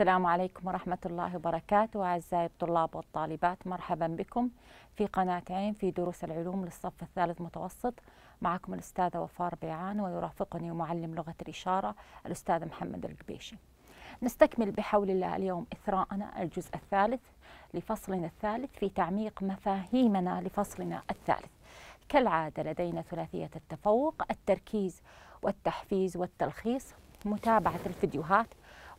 السلام عليكم ورحمة الله وبركاته أعزائي الطلاب والطالبات مرحبا بكم في قناة عين في دروس العلوم للصف الثالث متوسط معكم الأستاذة وفار بيعان ويرافقني معلم لغة الإشارة الأستاذ محمد القبيشي نستكمل بحول الله اليوم إثراءنا الجزء الثالث لفصلنا الثالث في تعميق مفاهيمنا لفصلنا الثالث كالعادة لدينا ثلاثية التفوق التركيز والتحفيز والتلخيص متابعة الفيديوهات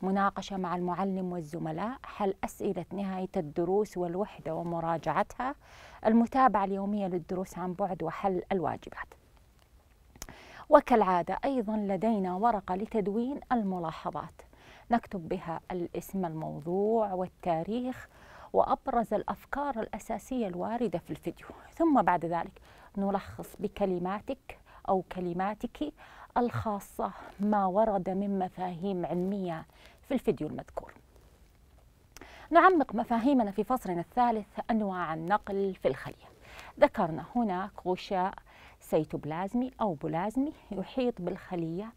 مناقشة مع المعلم والزملاء حل أسئلة نهاية الدروس والوحدة ومراجعتها المتابعة اليومية للدروس عن بعد وحل الواجبات وكالعادة أيضا لدينا ورقة لتدوين الملاحظات نكتب بها الاسم الموضوع والتاريخ وأبرز الأفكار الأساسية الواردة في الفيديو ثم بعد ذلك نلخص بكلماتك أو كلماتك الخاصة ما ورد من مفاهيم علمية في الفيديو المذكور نعمق مفاهيمنا في فصلنا الثالث أنواع النقل في الخلية ذكرنا هناك غشاء سيتوبلازمي أو بلازمي يحيط بالخلية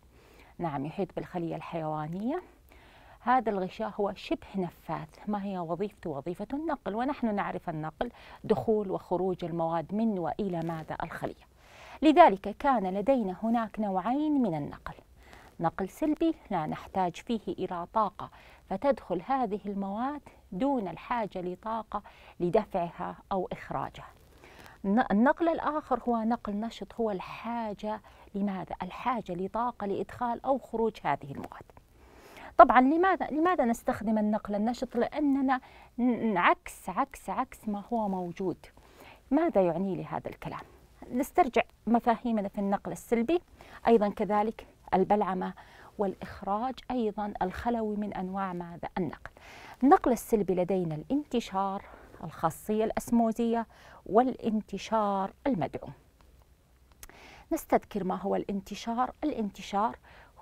نعم يحيط بالخلية الحيوانية هذا الغشاء هو شبه نفاث ما هي وظيفته وظيفة النقل ونحن نعرف النقل دخول وخروج المواد من وإلى ماذا الخلية لذلك كان لدينا هناك نوعين من النقل نقل سلبي لا نحتاج فيه إلى طاقة فتدخل هذه المواد دون الحاجة لطاقة لدفعها أو إخراجها النقل الآخر هو نقل نشط هو الحاجة لماذا؟ الحاجة لطاقة لإدخال أو خروج هذه المواد طبعا لماذا لماذا نستخدم النقل النشط؟ لأننا عكس عكس عكس ما هو موجود ماذا يعني لي هذا الكلام؟ نسترجع مفاهيمنا في النقل السلبي أيضا كذلك البلعمة والإخراج أيضا الخلوي من أنواع ماذا النقل النقل السلبي لدينا الانتشار الخاصية الأسموزية والانتشار المدعوم نستذكر ما هو الانتشار الانتشار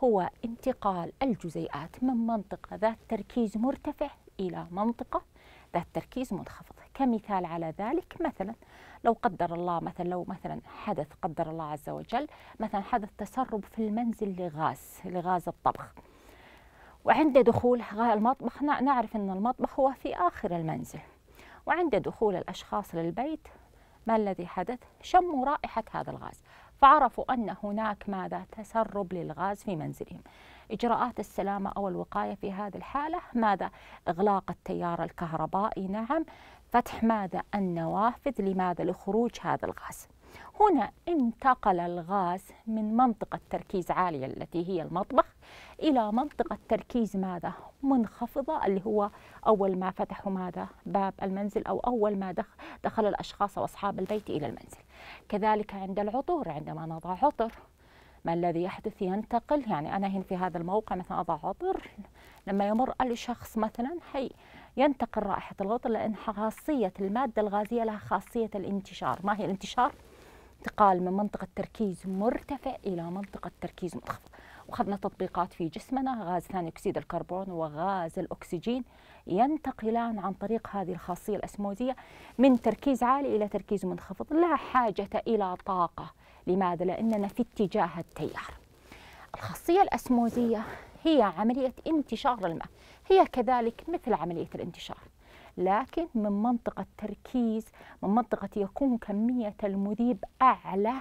هو انتقال الجزيئات من منطقة ذات تركيز مرتفع إلى منطقة ذات تركيز منخفض كمثال على ذلك مثلا لو قدر الله مثلا لو مثلا حدث قدر الله عز وجل مثلا حدث تسرب في المنزل لغاز لغاز الطبخ وعند دخول المطبخ نعرف أن المطبخ هو في آخر المنزل وعند دخول الأشخاص للبيت ما الذي حدث؟ شموا رائحة هذا الغاز فعرفوا أن هناك ماذا تسرب للغاز في منزلهم إجراءات السلامة أو الوقاية في هذه الحالة ماذا؟ إغلاق التيار الكهربائي نعم فتح ماذا؟ النوافذ لماذا؟ لخروج هذا الغاز هنا انتقل الغاز من منطقة تركيز عالية التي هي المطبخ إلى منطقة تركيز ماذا؟ منخفضة اللي هو أول ما فتحوا ماذا؟ باب المنزل أو أول ما دخل, الأشخاص وأصحاب البيت إلى المنزل كذلك عند العطور عندما نضع عطر ما الذي يحدث ينتقل يعني أنا هنا في هذا الموقع مثلا أضع عطر لما يمر أي شخص مثلا حي ينتقل رائحة العطر لأن خاصية المادة الغازية لها خاصية الانتشار ما هي الانتشار؟ انتقال من منطقة تركيز مرتفع إلى منطقة تركيز منخفض وخذنا تطبيقات في جسمنا غاز ثاني أكسيد الكربون وغاز الأكسجين ينتقلان عن طريق هذه الخاصية الأسموزية من تركيز عالي إلى تركيز منخفض لا حاجة إلى طاقة لماذا؟ لأننا في اتجاه التيار الخاصية الأسموزية هي عملية انتشار الماء هي كذلك مثل عملية الانتشار لكن من منطقة تركيز من منطقة يكون كمية المذيب أعلى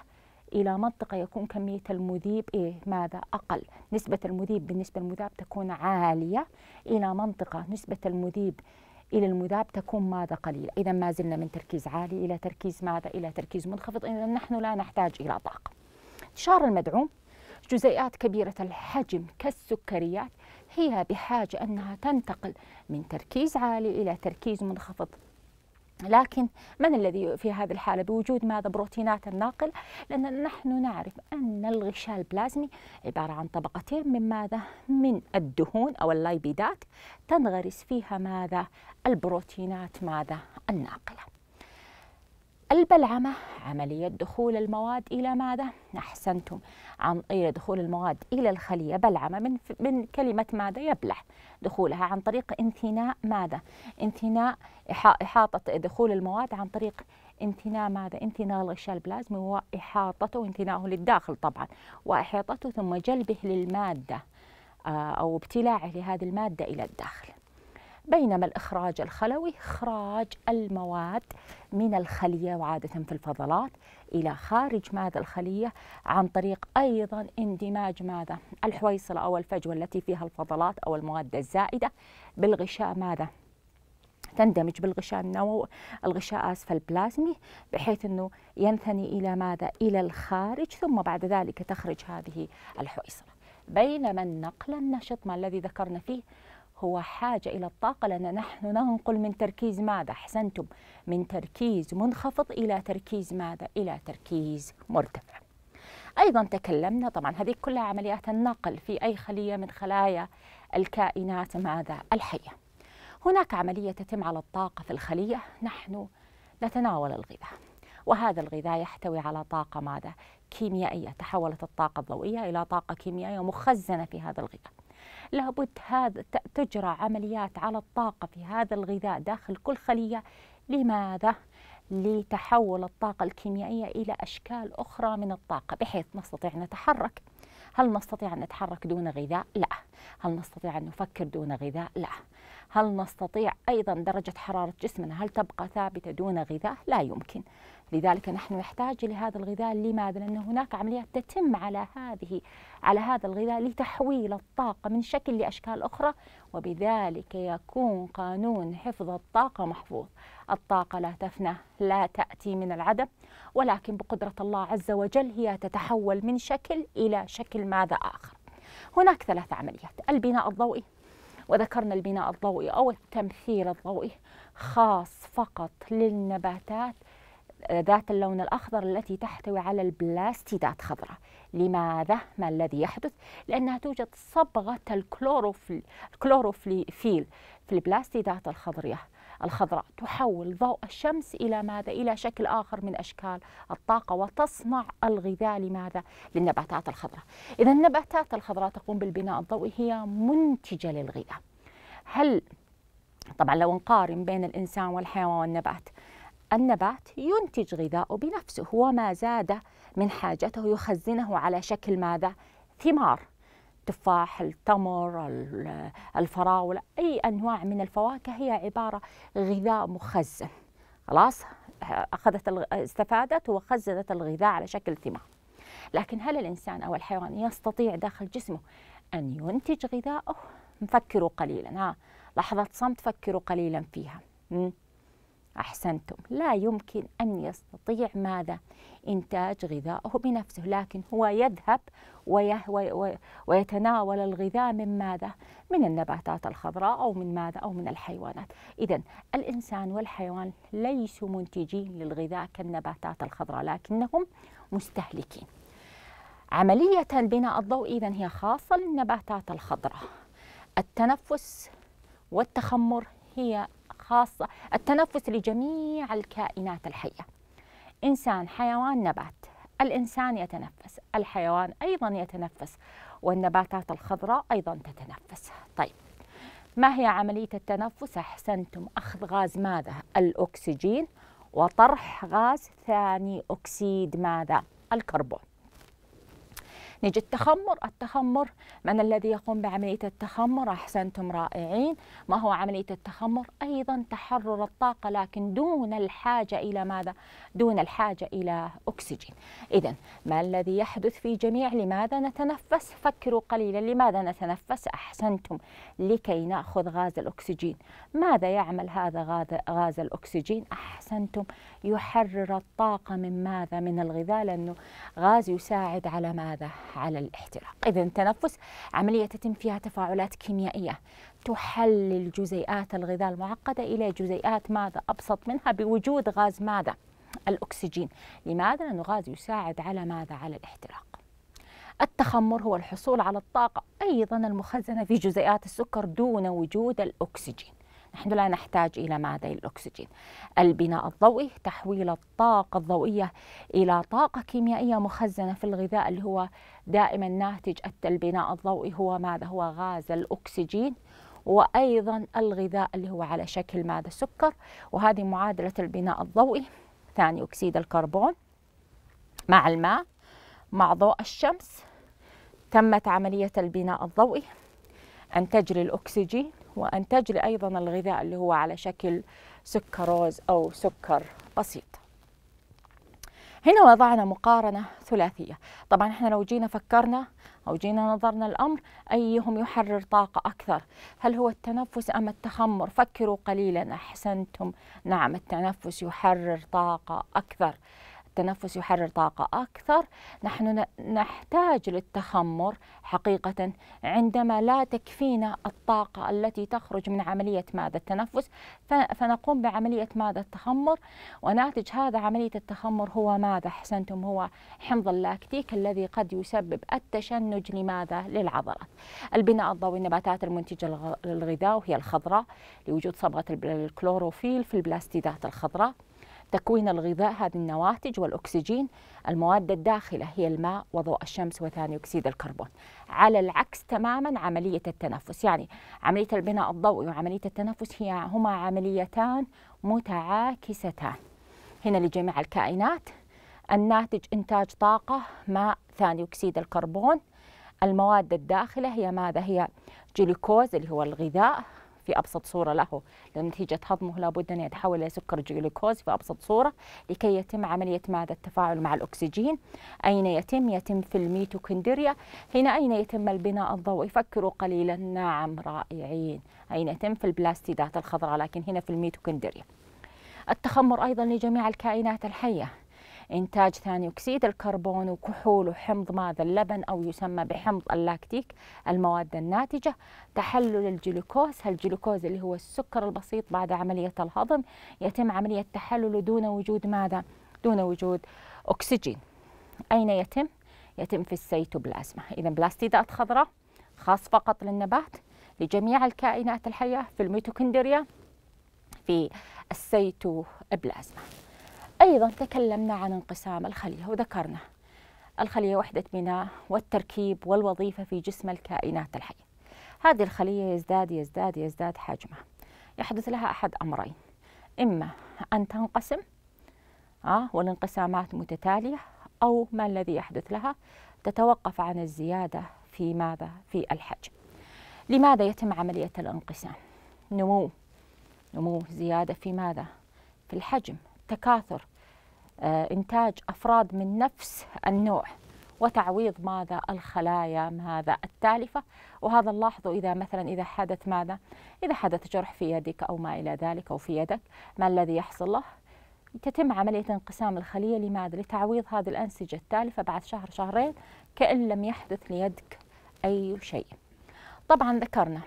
إلى منطقة يكون كمية المذيب إيه ماذا أقل نسبة المذيب بالنسبة للمذاب تكون عالية إلى منطقة نسبة المذيب إلى المذاب تكون ماذا قليلة إذا ما زلنا من تركيز عالي إلى تركيز ماذا إلى تركيز منخفض إذا نحن لا نحتاج إلى طاقة انتشار المدعوم جزيئات كبيرة الحجم كالسكريات هي بحاجة أنها تنتقل من تركيز عالي إلى تركيز منخفض لكن من الذي في هذه الحالة بوجود ماذا بروتينات الناقل لأن نحن نعرف أن الغشاء البلازمي عبارة عن طبقتين من ماذا من الدهون أو اللايبيدات تنغرس فيها ماذا البروتينات ماذا الناقله البلعمة عملية دخول المواد إلى ماذا؟ أحسنتم عن إلى دخول المواد إلى الخلية بلعمة من, من كلمة ماذا؟ يبلع دخولها عن طريق انثناء ماذا؟ انثناء إحاطة دخول المواد عن طريق انتناء ماذا؟ انتناء الغشاء البلازمي وإحاطته انتناءه للداخل طبعا وإحاطته ثم جلبه للمادة آه، أو ابتلاعه لهذه المادة إلى الداخل بينما الإخراج الخلوي إخراج المواد من الخلية وعادة في الفضلات إلى خارج ماذا الخلية عن طريق أيضا اندماج ماذا الحويصلة أو الفجوة التي فيها الفضلات أو المواد الزائدة بالغشاء ماذا تندمج بالغشاء النووي الغشاء اسف البلازمي بحيث انه ينثني الى ماذا؟ الى الخارج ثم بعد ذلك تخرج هذه الحويصله. بينما النقل النشط ما الذي ذكرنا فيه هو حاجة إلى الطاقة لأن نحن ننقل من تركيز ماذا أحسنتم من تركيز منخفض إلى تركيز ماذا إلى تركيز مرتفع أيضا تكلمنا طبعا هذه كلها عمليات النقل في أي خلية من خلايا الكائنات ماذا الحية هناك عملية تتم على الطاقة في الخلية نحن نتناول الغذاء وهذا الغذاء يحتوي على طاقة ماذا كيميائية تحولت الطاقة الضوئية إلى طاقة كيميائية مخزنة في هذا الغذاء لابد هذا تجرى عمليات على الطاقة في هذا الغذاء داخل كل خلية لماذا؟ لتحول الطاقة الكيميائية إلى أشكال أخرى من الطاقة بحيث نستطيع أن نتحرك هل نستطيع أن نتحرك دون غذاء؟ لا هل نستطيع أن نفكر دون غذاء؟ لا هل نستطيع أيضا درجة حرارة جسمنا هل تبقى ثابتة دون غذاء؟ لا يمكن لذلك نحن نحتاج لهذا الغذاء لماذا؟ لأن هناك عمليات تتم على هذه على هذا الغذاء لتحويل الطاقة من شكل لأشكال أخرى وبذلك يكون قانون حفظ الطاقة محفوظ الطاقة لا تفنى لا تأتي من العدم ولكن بقدرة الله عز وجل هي تتحول من شكل إلى شكل ماذا آخر هناك ثلاث عمليات البناء الضوئي وذكرنا البناء الضوئي أو التمثيل الضوئي خاص فقط للنباتات ذات اللون الأخضر التي تحتوي على البلاستيدات خضراء لماذا ما الذي يحدث لأنها توجد صبغة الكلوروفيل في البلاستيدات الخضرية الخضراء تحول ضوء الشمس إلى ماذا؟ إلى شكل آخر من أشكال الطاقة وتصنع الغذاء لماذا؟ للنباتات الخضراء إذا النباتات الخضراء تقوم بالبناء الضوئي هي منتجة للغذاء هل طبعا لو نقارن بين الإنسان والحيوان والنبات النبات ينتج غذاءه بنفسه وما زاد من حاجته يخزنه على شكل ماذا؟ ثمار التفاح التمر الفراولة أي أنواع من الفواكه هي عبارة غذاء مخزن خلاص أخذت استفادت وخزنت الغذاء على شكل ثمار لكن هل الإنسان أو الحيوان يستطيع داخل جسمه أن ينتج غذاءه؟ فكروا قليلا ها لحظة صمت فكروا قليلا فيها أحسنتم لا يمكن أن يستطيع ماذا إنتاج غذائه بنفسه لكن هو يذهب ويتناول الغذاء من ماذا؟ من النباتات الخضراء أو من ماذا؟ أو من الحيوانات إذا الإنسان والحيوان ليسوا منتجين للغذاء كالنباتات الخضراء لكنهم مستهلكين عملية بناء الضوء إذا هي خاصة للنباتات الخضراء التنفس والتخمر هي خاصة التنفس لجميع الكائنات الحية إنسان حيوان نبات الإنسان يتنفس الحيوان أيضا يتنفس والنباتات الخضراء أيضا تتنفس طيب ما هي عملية التنفس أحسنتم أخذ غاز ماذا الأكسجين وطرح غاز ثاني أكسيد ماذا الكربون نجي التخمر التخمر من الذي يقوم بعملية التخمر أحسنتم رائعين ما هو عملية التخمر أيضا تحرر الطاقة لكن دون الحاجة إلى ماذا دون الحاجة إلى أكسجين إذا ما الذي يحدث في جميع لماذا نتنفس فكروا قليلا لماذا نتنفس أحسنتم لكي نأخذ غاز الأكسجين ماذا يعمل هذا غاز, غاز الأكسجين أحسنتم يحرر الطاقة من ماذا من الغذاء لأنه غاز يساعد على ماذا على الاحتراق إذا التنفس عملية تتم فيها تفاعلات كيميائية تحلل جزيئات الغذاء المعقدة إلى جزيئات ماذا أبسط منها بوجود غاز ماذا الأكسجين لماذا؟ لأنه غاز يساعد على ماذا؟ على الاحتراق التخمر هو الحصول على الطاقة أيضا المخزنة في جزيئات السكر دون وجود الأكسجين نحن لا نحتاج إلى ماذا الأكسجين البناء الضوئي تحويل الطاقة الضوئية إلى طاقة كيميائية مخزنة في الغذاء اللي هو دائما ناتج البناء الضوئي هو ماذا هو غاز الأكسجين وأيضا الغذاء اللي هو على شكل مادة السكر وهذه معادلة البناء الضوئي ثاني أكسيد الكربون مع الماء مع ضوء الشمس تمت عملية البناء الضوئي أن تجري الأكسجين وأن تجري أيضا الغذاء اللي هو على شكل سكروز أو سكر بسيط هنا وضعنا مقارنة ثلاثية طبعا احنا لو جينا فكرنا أو جينا نظرنا الأمر أيهم يحرر طاقة أكثر هل هو التنفس أم التخمر فكروا قليلا أحسنتم نعم التنفس يحرر طاقة أكثر التنفس يحرر طاقة أكثر نحن نحتاج للتخمر حقيقة عندما لا تكفينا الطاقة التي تخرج من عملية ماذا التنفس فنقوم بعملية ماذا التخمر وناتج هذا عملية التخمر هو ماذا أحسنتم هو حمض اللاكتيك الذي قد يسبب التشنج لماذا للعضلات البناء الضوئي النباتات المنتجة للغذاء وهي الخضراء لوجود صبغة الكلوروفيل في البلاستيدات الخضراء تكوين الغذاء هذه النواتج والأكسجين المواد الداخلة هي الماء وضوء الشمس وثاني أكسيد الكربون على العكس تماما عملية التنفس يعني عملية البناء الضوئي وعملية التنفس هي هما عمليتان متعاكستان هنا لجميع الكائنات الناتج إنتاج طاقة ماء ثاني أكسيد الكربون المواد الداخلة هي ماذا هي جلوكوز اللي هو الغذاء في أبسط صورة له نتيجة هضمه لابد أن يتحول إلى سكر جلوكوز في أبسط صورة لكي يتم عملية ماذا التفاعل مع الأكسجين أين يتم؟ يتم في الميتوكندريا هنا أين يتم البناء الضوئي؟ فكروا قليلا نعم رائعين أين يتم في البلاستيدات الخضراء لكن هنا في الميتوكندريا التخمر أيضا لجميع الكائنات الحية إنتاج ثاني أكسيد الكربون وكحول وحمض ماذا اللبن أو يسمى بحمض اللاكتيك المواد الناتجة تحلل الجلوكوز الجلوكوز اللي هو السكر البسيط بعد عملية الهضم يتم عملية تحلله دون وجود ماذا دون وجود أكسجين أين يتم؟ يتم في السيتوبلازما إذا بلاستيدات خضراء خاص فقط للنبات لجميع الكائنات الحية في الميتوكندريا في السيتوبلازما أيضا تكلمنا عن انقسام الخلية وذكرنا الخلية وحدة بناء والتركيب والوظيفة في جسم الكائنات الحية هذه الخلية يزداد يزداد يزداد حجمها يحدث لها أحد أمرين إما أن تنقسم آه، والانقسامات متتالية أو ما الذي يحدث لها تتوقف عن الزيادة في ماذا؟ في الحجم لماذا يتم عملية الانقسام؟ نمو نمو زيادة في ماذا؟ في الحجم تكاثر آه، إنتاج أفراد من نفس النوع وتعويض ماذا الخلايا ماذا التالفة وهذا نلاحظه إذا مثلا إذا حدث ماذا إذا حدث جرح في يدك أو ما إلى ذلك أو في يدك ما الذي يحصل له تتم عملية انقسام الخلية لماذا لتعويض هذه الأنسجة التالفة بعد شهر شهرين كأن لم يحدث ليدك أي شيء طبعا ذكرنا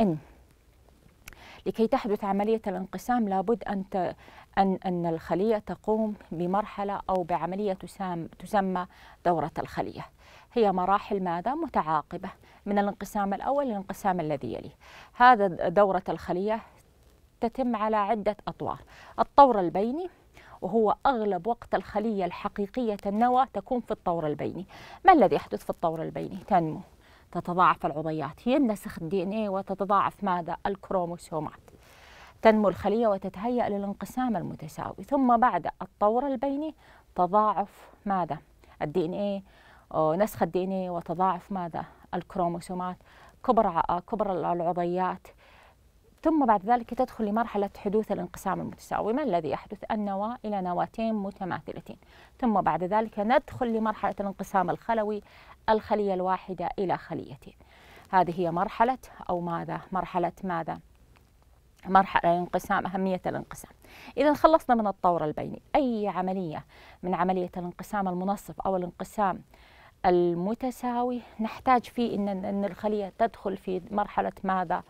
أن لكي تحدث عملية الانقسام لابد أن أن أن الخلية تقوم بمرحلة أو بعملية تسام تسمى دورة الخلية. هي مراحل ماذا متعاقبة من الانقسام الأول للانقسام الذي يليه. هذا دورة الخلية تتم على عدة أطوار. الطور البيني وهو أغلب وقت الخلية الحقيقية النوى تكون في الطور البيني ما الذي يحدث في الطور البيني؟ تنمو تتضاعف العضيات ينسخ الدي ان اي وتتضاعف ماذا؟ الكروموسومات تنمو الخلية وتتهيأ للانقسام المتساوي ثم بعد الطور البيني تضاعف ماذا الدي ان اي نسخ الدي ان اي وتضاعف ماذا الكروموسومات كبر كبر العضيات ثم بعد ذلك تدخل لمرحلة حدوث الانقسام المتساوي ما الذي يحدث النواة إلى نواتين متماثلتين ثم بعد ذلك ندخل لمرحلة الانقسام الخلوي الخلية الواحدة إلى خليتين هذه هي مرحلة أو ماذا مرحلة ماذا مرحلة الانقسام أهمية الانقسام إذا خلصنا من الطور البيني أي عملية من عملية الانقسام المنصف أو الانقسام المتساوي نحتاج فيه إن, أن الخلية تدخل في مرحلة ماذا؟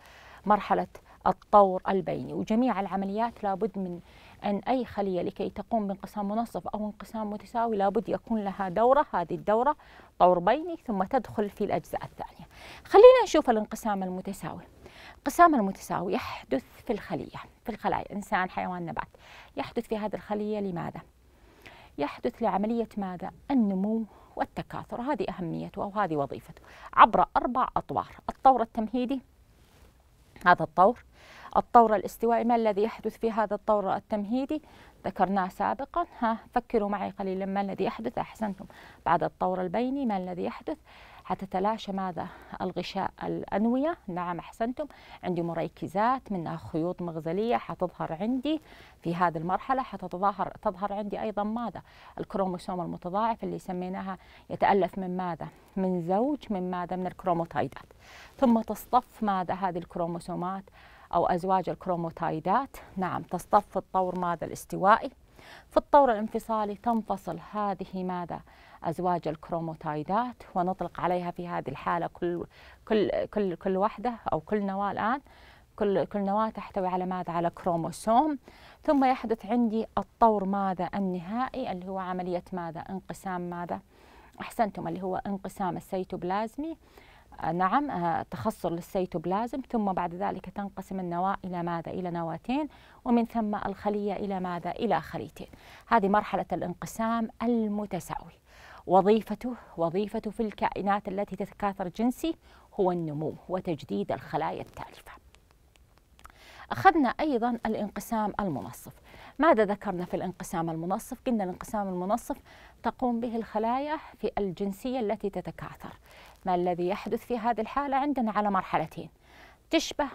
مرحلة الطور البيني وجميع العمليات لابد من أن أي خلية لكي تقوم بانقسام منصف أو انقسام متساوي لابد يكون لها دورة هذه الدورة طور بيني ثم تدخل في الأجزاء الثانية خلينا نشوف الانقسام المتساوي الانقسام المتساوي يحدث في الخلية في الخلايا إنسان حيوان نبات يحدث في هذه الخلية لماذا؟ يحدث لعملية ماذا؟ النمو والتكاثر هذه أهميته أو هذه وظيفته عبر أربع أطوار الطور التمهيدي هذا الطور الطور الاستوائي ما الذي يحدث في هذا الطور التمهيدي ذكرناه سابقا ها فكروا معي قليلا ما الذي يحدث أحسنتم بعد الطور البيني ما الذي يحدث حتتلاشى ماذا الغشاء الأنوية نعم أحسنتم عندي مريكزات منها خيوط مغزلية حتظهر عندي في هذه المرحلة حتتظاهر تظهر عندي أيضا ماذا الكروموسوم المتضاعف اللي سميناها يتألف من ماذا من زوج من ماذا من الكروموتايدات ثم تصطف ماذا هذه الكروموسومات أو أزواج الكروموتايدات نعم تصطف في الطور ماذا الاستوائي في الطور الانفصالي تنفصل هذه ماذا أزواج الكروموتايدات ونطلق عليها في هذه الحالة كل كل كل كل واحدة أو كل نواة الآن كل كل نواة تحتوي على ماذا على كروموسوم ثم يحدث عندي الطور ماذا النهائي اللي هو عملية ماذا انقسام ماذا أحسنتم اللي هو انقسام السيتوبلازمي آه، نعم آه، تخصر للسيتوبلازم ثم بعد ذلك تنقسم النواة إلى ماذا؟ إلى نواتين ومن ثم الخلية إلى ماذا؟ إلى خليتين هذه مرحلة الانقسام المتساوي وظيفته وظيفته في الكائنات التي تتكاثر جنسي هو النمو وتجديد الخلايا التالفة أخذنا أيضا الانقسام المنصف ماذا ذكرنا في الانقسام المنصف؟ قلنا الانقسام المنصف تقوم به الخلايا في الجنسية التي تتكاثر ما الذي يحدث في هذه الحالة عندنا على مرحلتين تشبه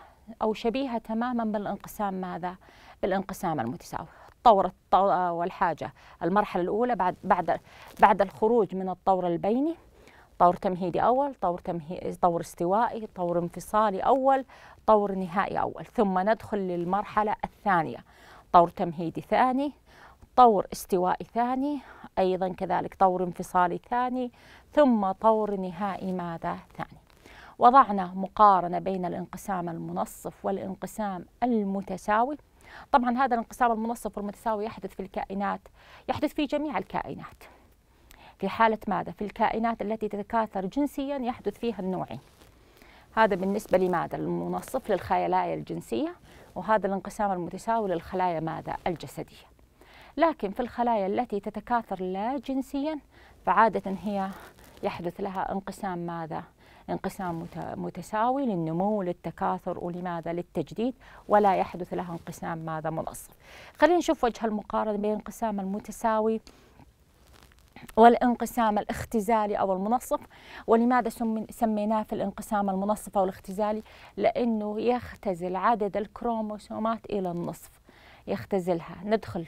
أو شبيهة تماما بالانقسام ماذا؟ بالانقسام المتساوي الطورة والحاجة المرحلة الأولى بعد, بعد, بعد الخروج من الطور البيني طور تمهيدي أول طور, تمهي... طور استوائي طور انفصالي أول طور نهائي أول ثم ندخل للمرحلة الثانية طور تمهيدي ثاني طور استوائي ثاني أيضا كذلك طور انفصالي ثاني ثم طور نهائي ماذا ثاني وضعنا مقارنة بين الانقسام المنصف والانقسام المتساوي طبعا هذا الانقسام المنصف والمتساوي يحدث في الكائنات يحدث في جميع الكائنات في حالة ماذا؟ في الكائنات التي تتكاثر جنسيا يحدث فيها النوعي هذا بالنسبة لماذا؟ المنصف للخلايا الجنسية وهذا الانقسام المتساوي للخلايا ماذا؟ الجسدية لكن في الخلايا التي تتكاثر لا جنسيا فعادة هي يحدث لها انقسام ماذا؟ انقسام متساوي للنمو للتكاثر ولماذا للتجديد ولا يحدث لها انقسام ماذا منصف خلينا نشوف وجه المقارنة بين الانقسام المتساوي والانقسام الاختزالي او المنصف ولماذا سميناه في الانقسام المنصف او الاختزالي لانه يختزل عدد الكروموسومات الى النصف يختزلها ندخل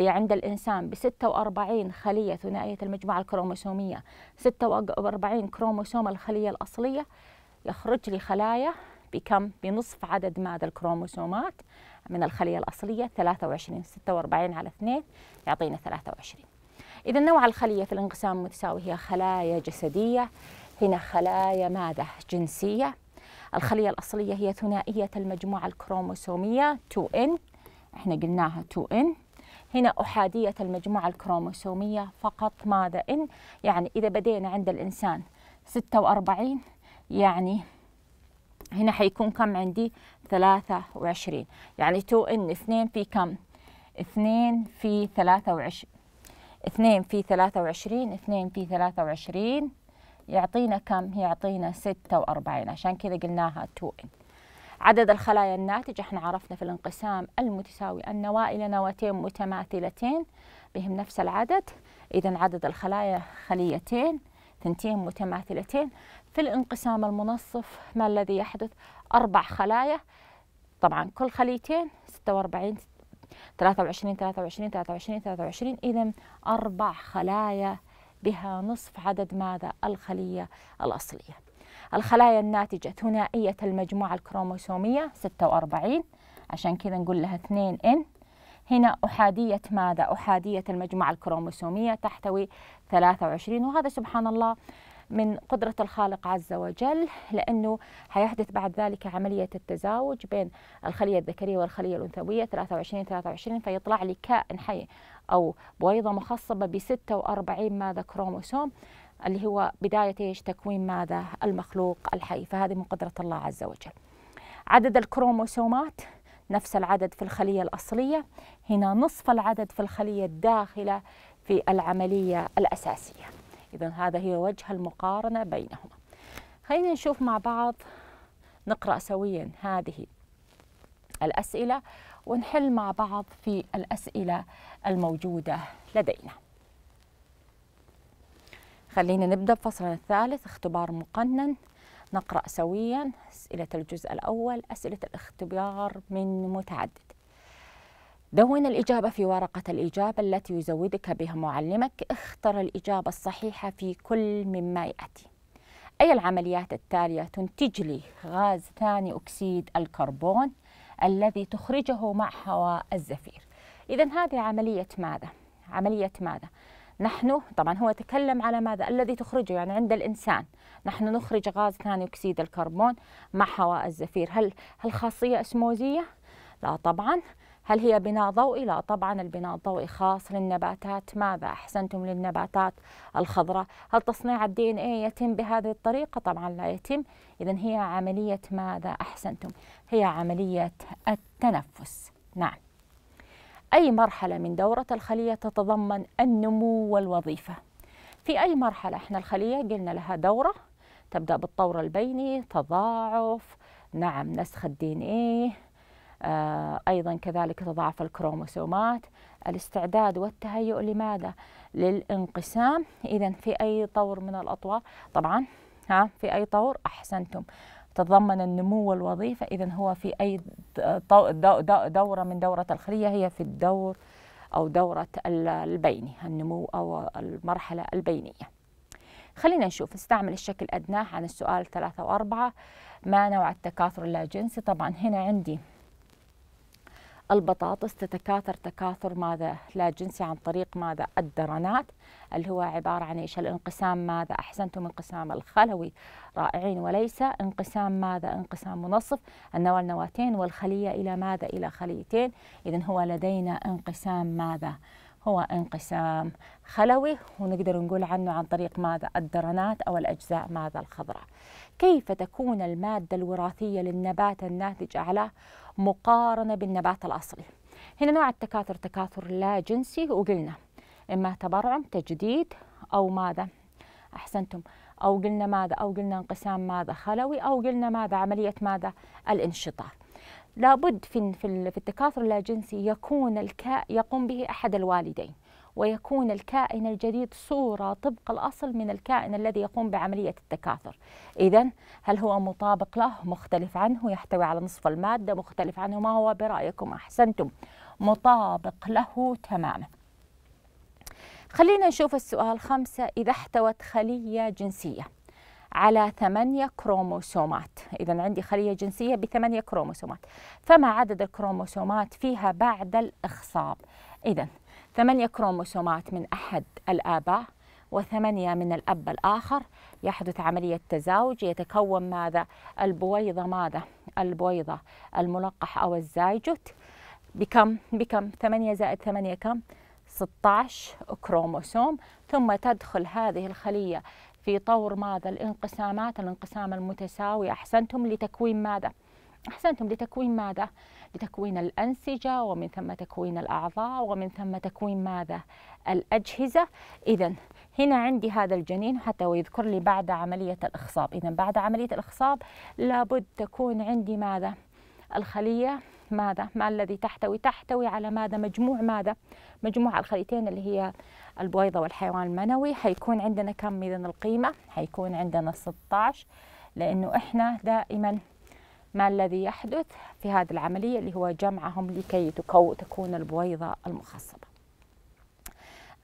عند الإنسان ب 46 خلية ثنائية المجموعة الكروموسومية 46 كروموسوم الخلية الأصلية يخرج لي خلايا بكم بنصف عدد ماذا الكروموسومات من الخلية الأصلية 23 46 على 2 يعطينا 23 إذا نوع الخلية في الانقسام المتساوي هي خلايا جسدية هنا خلايا ماذا جنسية الخلية الأصلية هي ثنائية المجموعة الكروموسومية 2N احنا قلناها 2N هنا أحادية المجموعة الكروموسومية فقط ماذا إن يعني إذا بدينا عند الإنسان 46 يعني هنا حيكون كم عندي 23 يعني 2 إن 2 في كم 2 في 23 2 في 23 2 في 23 يعطينا كم يعطينا 46 عشان كذا قلناها 2 إن عدد الخلايا الناتجة احنا عرفنا في الانقسام المتساوي أن إلى نواتين متماثلتين بهم نفس العدد إذا عدد الخلايا خليتين ثنتين متماثلتين في الانقسام المنصف ما الذي يحدث أربع خلايا طبعا كل خليتين 46 23 23 23 23 إذا أربع خلايا بها نصف عدد ماذا الخلية الأصلية الخلايا الناتجة ثنائية المجموعة الكروموسومية 46 عشان كذا نقول لها 2 N هنا أحادية ماذا؟ أحادية المجموعة الكروموسومية تحتوي 23 وهذا سبحان الله من قدرة الخالق عز وجل لأنه هيحدث بعد ذلك عملية التزاوج بين الخلية الذكرية والخلية الأنثوية 23 23 فيطلع لي كائن حي أو بويضة مخصبة ب 46 ماذا كروموسوم اللي هو بداية إيش تكوين ماذا المخلوق الحي فهذه من قدرة الله عز وجل عدد الكروموسومات نفس العدد في الخلية الأصلية هنا نصف العدد في الخلية الداخلة في العملية الأساسية إذا هذا هي وجه المقارنة بينهما خلينا نشوف مع بعض نقرأ سويا هذه الأسئلة ونحل مع بعض في الأسئلة الموجودة لدينا خلينا نبدأ بفصلنا الثالث اختبار مقنن نقرأ سويا أسئلة الجزء الأول أسئلة الاختبار من متعدد دون الإجابة في ورقة الإجابة التي يزودك بها معلمك اختر الإجابة الصحيحة في كل مما يأتي أي العمليات التالية تنتج لي غاز ثاني أكسيد الكربون الذي تخرجه مع هواء الزفير إذا هذه عملية ماذا؟ عملية ماذا؟ نحن طبعا هو تكلم على ماذا الذي تخرجه يعني عند الإنسان نحن نخرج غاز ثاني أكسيد الكربون مع هواء الزفير هل هل خاصية أسموزية؟ لا طبعا هل هي بناء ضوئي؟ لا طبعا البناء الضوئي خاص للنباتات ماذا أحسنتم للنباتات الخضراء هل تصنيع الدي ان اي يتم بهذه الطريقة؟ طبعا لا يتم إذا هي عملية ماذا أحسنتم؟ هي عملية التنفس نعم أي مرحلة من دورة الخلية تتضمن النمو والوظيفة في أي مرحلة إحنا الخلية قلنا لها دورة تبدأ بالطور البيني تضاعف نعم نسخ الدين إيه آه أيضا كذلك تضاعف الكروموسومات الاستعداد والتهيؤ لماذا للانقسام إذا في أي طور من الأطوار طبعا ها في أي طور أحسنتم تضمن النمو والوظيفة إذا هو في أي دورة من دورة الخلية هي في الدور أو دورة البيني النمو أو المرحلة البينية خلينا نشوف استعمل الشكل أدناه عن السؤال ثلاثة وأربعة ما نوع التكاثر اللاجنسي طبعا هنا عندي البطاطس تتكاثر تكاثر ماذا لا جنسي عن طريق ماذا الدرنات اللي هو عبارة عن إيش الانقسام ماذا أحسنتم انقسام الخلوي رائعين وليس انقسام ماذا انقسام منصف النواة النواتين والخلية إلى ماذا إلى خليتين إذا هو لدينا انقسام ماذا هو انقسام خلوي ونقدر نقول عنه عن طريق ماذا الدرنات أو الأجزاء ماذا الخضراء كيف تكون المادة الوراثية للنبات الناتج أعلاه مقارنة بالنبات الأصلي هنا نوع التكاثر تكاثر لا جنسي وقلنا إما تبرعم تجديد أو ماذا أحسنتم أو قلنا ماذا أو قلنا انقسام ماذا خلوي أو قلنا ماذا عملية ماذا الانشطار لابد في في التكاثر اللاجنسي يكون الكاء يقوم به أحد الوالدين ويكون الكائن الجديد صورة طبق الأصل من الكائن الذي يقوم بعملية التكاثر إذا هل هو مطابق له مختلف عنه يحتوي على نصف المادة مختلف عنه ما هو برأيكم أحسنتم مطابق له تماما خلينا نشوف السؤال خمسة إذا احتوت خلية جنسية على ثمانية كروموسومات إذا عندي خلية جنسية بثمانية كروموسومات فما عدد الكروموسومات فيها بعد الإخصاب إذا ثمانية كروموسومات من أحد الآباء وثمانية من الأب الآخر يحدث عملية تزاوج يتكون ماذا؟ البويضة ماذا؟ البويضة الملقح أو الزايجوت بكم؟ بكم؟ ثمانية زائد ثمانية كم؟ 16 كروموسوم ثم تدخل هذه الخلية في طور ماذا؟ الانقسامات الانقسام المتساوي أحسنتم لتكوين ماذا؟ أحسنتم لتكوين ماذا؟ بتكوين الأنسجة ومن ثم تكوين الأعضاء ومن ثم تكوين ماذا الأجهزة إذا هنا عندي هذا الجنين حتى ويذكر لي بعد عملية الإخصاب إذا بعد عملية الإخصاب لابد تكون عندي ماذا الخلية ماذا ما الذي تحتوي تحتوي على ماذا مجموع ماذا مجموع الخليتين اللي هي البويضة والحيوان المنوي حيكون عندنا كم إذا القيمة حيكون عندنا 16 لأنه إحنا دائما ما الذي يحدث في هذه العملية اللي هو جمعهم لكي تكون البويضة المخصبة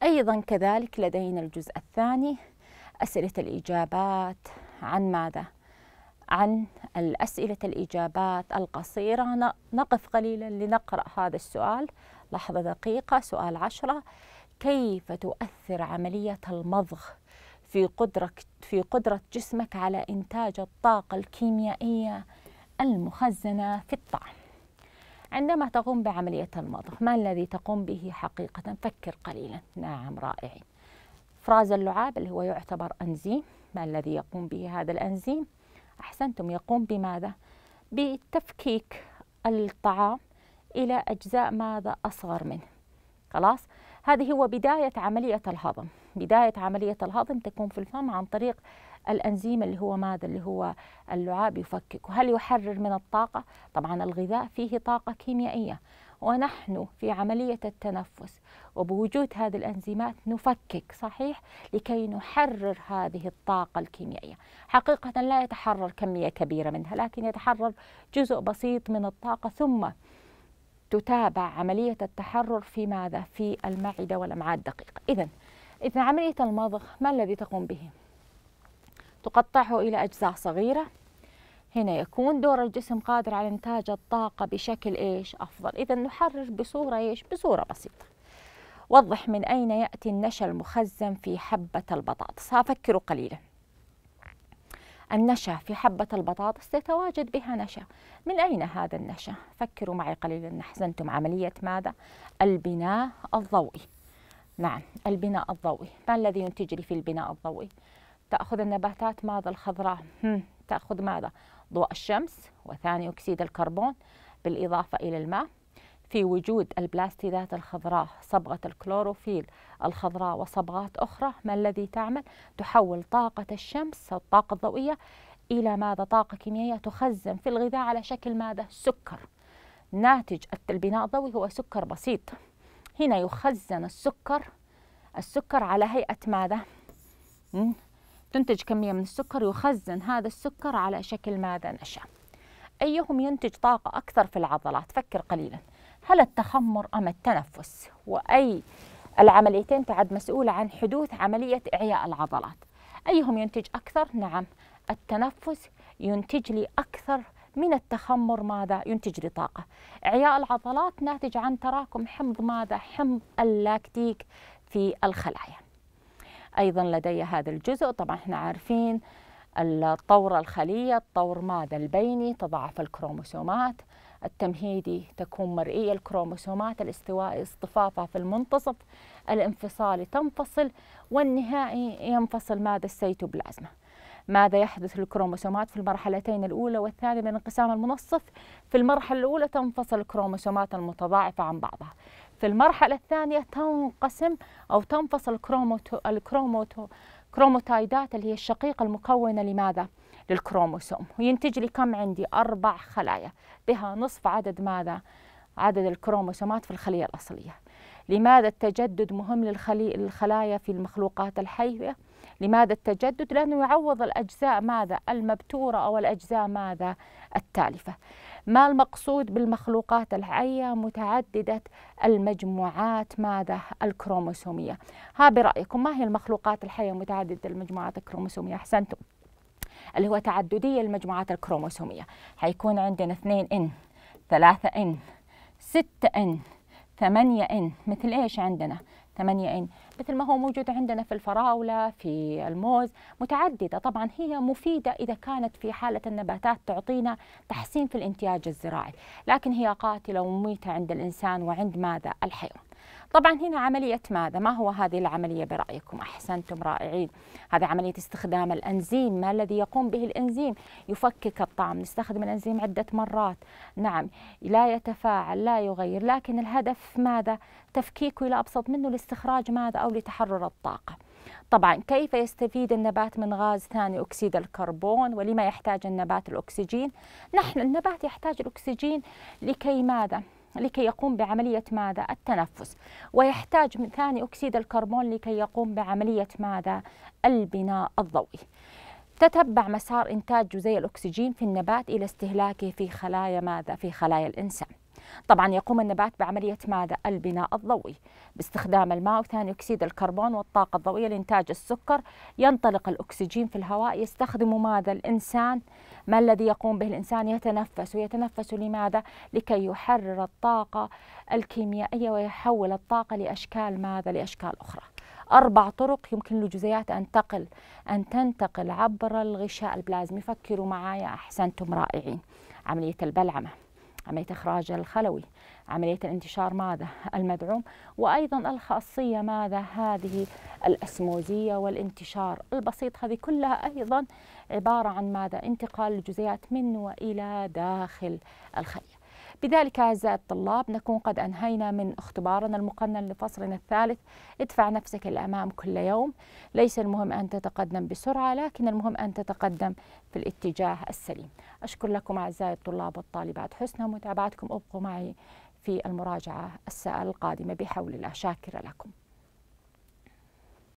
أيضا كذلك لدينا الجزء الثاني أسئلة الإجابات عن ماذا؟ عن الأسئلة الإجابات القصيرة نقف قليلا لنقرأ هذا السؤال لحظة دقيقة سؤال عشرة كيف تؤثر عملية المضغ في قدرك في قدرة جسمك على إنتاج الطاقة الكيميائية المخزنة في الطعام عندما تقوم بعملية المضغ ما الذي تقوم به حقيقة فكر قليلا نعم رائع إفراز اللعاب اللي هو يعتبر أنزيم ما الذي يقوم به هذا الأنزيم أحسنتم يقوم بماذا بتفكيك الطعام إلى أجزاء ماذا أصغر منه خلاص هذه هو بداية عملية الهضم بداية عملية الهضم تكون في الفم عن طريق الأنزيم اللي هو ماذا اللي هو اللعاب يفكك وهل يحرر من الطاقة طبعا الغذاء فيه طاقة كيميائية ونحن في عملية التنفس وبوجود هذه الأنزيمات نفكك صحيح لكي نحرر هذه الطاقة الكيميائية حقيقة لا يتحرر كمية كبيرة منها لكن يتحرر جزء بسيط من الطاقة ثم تتابع عملية التحرر في ماذا؟ في المعدة والأمعاء الدقيقة إذا إذا عملية المضغ ما الذي تقوم به؟ تقطعه إلى أجزاء صغيرة هنا يكون دور الجسم قادر على إنتاج الطاقة بشكل إيش أفضل إذا نحرر بصورة إيش بصورة بسيطة وضح من أين يأتي النشا المخزن في حبة البطاطس هفكروا قليلا النشا في حبة البطاطس تتواجد بها نشا من أين هذا النشا؟ فكروا معي قليلا نحزنتم عملية ماذا؟ البناء الضوئي نعم البناء الضوئي ما الذي ينتج لي في البناء الضوئي؟ تأخذ النباتات ماذا الخضراء تأخذ ماذا ضوء الشمس وثاني أكسيد الكربون بالإضافة إلى الماء في وجود البلاستيدات الخضراء صبغة الكلوروفيل الخضراء وصبغات أخرى ما الذي تعمل؟ تحول طاقة الشمس الطاقة الضوئية إلى ماذا؟ طاقة كيميائية تخزن في الغذاء على شكل ماذا؟ سكر ناتج البناء الضوئي هو سكر بسيط هنا يخزن السكر السكر على هيئة ماذا؟ تنتج كمية من السكر يخزن هذا السكر على شكل ماذا نشا أيهم ينتج طاقة أكثر في العضلات فكر قليلا هل التخمر أم التنفس وأي العمليتين تعد مسؤولة عن حدوث عملية إعياء العضلات أيهم ينتج أكثر؟ نعم التنفس ينتج لي أكثر من التخمر ماذا ينتج لي طاقة إعياء العضلات ناتج عن تراكم حمض ماذا حمض اللاكتيك في الخلايا أيضا لدي هذا الجزء طبعا احنا عارفين الطور الخلية الطور ماذا البيني تضاعف الكروموسومات التمهيدي تكون مرئية الكروموسومات الاستوائي اصطفافها في المنتصف الانفصالي تنفصل والنهائي ينفصل ماذا السيتوبلازما ماذا يحدث للكروموسومات في المرحلتين الأولى والثانية من انقسام المنصف في المرحلة الأولى تنفصل الكروموسومات المتضاعفة عن بعضها في المرحلة الثانية تنقسم أو تنفصل الكروموتو الكروموتو كروموتايدات اللي هي الشقيقة المكونة لماذا؟ للكروموسوم وينتج لي كم عندي أربع خلايا بها نصف عدد ماذا؟ عدد الكروموسومات في الخلية الأصلية لماذا التجدد مهم للخلايا في المخلوقات الحية؟ لماذا التجدد؟ لأنه يعوض الأجزاء ماذا؟ المبتورة أو الأجزاء ماذا؟ التالفة ما المقصود بالمخلوقات الحية متعددة المجموعات ماذا الكروموسومية ها برأيكم ما هي المخلوقات الحية متعددة المجموعات الكروموسومية أحسنتم اللي هو تعددية المجموعات الكروموسومية حيكون عندنا 2 ان 3 ان 6 ان 8 ان مثل ايش عندنا 8 ان مثل ما هو موجود عندنا في الفراولة في الموز متعددة طبعا هي مفيدة إذا كانت في حالة النباتات تعطينا تحسين في الانتاج الزراعي لكن هي قاتلة ومميتة عند الإنسان وعند ماذا الحيوان طبعا هنا عملية ماذا؟ ما هو هذه العملية برأيكم؟ أحسنتم رائعين هذا عملية استخدام الأنزيم ما الذي يقوم به الأنزيم؟ يفكك الطعم نستخدم الأنزيم عدة مرات نعم لا يتفاعل لا يغير لكن الهدف ماذا؟ تفكيكه إلى أبسط منه لاستخراج ماذا أو لتحرر الطاقة طبعا كيف يستفيد النبات من غاز ثاني أكسيد الكربون ولما يحتاج النبات الأكسجين؟ نحن النبات يحتاج الأكسجين لكي ماذا؟ لكي يقوم بعملية ماذا؟ التنفس ويحتاج من ثاني أكسيد الكربون لكي يقوم بعملية ماذا؟ البناء الضوئي تتبع مسار إنتاج جزيء الأكسجين في النبات إلى استهلاكه في خلايا ماذا؟ في خلايا الإنسان طبعا يقوم النبات بعملية ماذا؟ البناء الضوئي باستخدام الماء وثاني أكسيد الكربون والطاقة الضوئية لإنتاج السكر ينطلق الأكسجين في الهواء يستخدم ماذا الإنسان؟ ما الذي يقوم به الإنسان؟ يتنفس ويتنفس لماذا؟ لكي يحرر الطاقة الكيميائية ويحول الطاقة لأشكال ماذا؟ لأشكال أخرى أربع طرق يمكن للجزيئات أن تقل أن تنتقل عبر الغشاء البلازمي فكروا معايا أحسنتم رائعين عملية البلعمة عملية إخراج الخلوي عملية الانتشار ماذا المدعوم وأيضا الخاصية ماذا هذه الأسموزية والانتشار البسيط هذه كلها أيضا عبارة عن ماذا انتقال الجزيئات من وإلى داخل الخلية بذلك أعزائي الطلاب نكون قد أنهينا من اختبارنا المقنن لفصلنا الثالث ادفع نفسك للأمام كل يوم ليس المهم أن تتقدم بسرعة لكن المهم أن تتقدم في الاتجاه السليم أشكر لكم أعزائي الطلاب والطالبات حسن متابعتكم أبقوا معي في المراجعة الساعة القادمة بحول الله شاكر لكم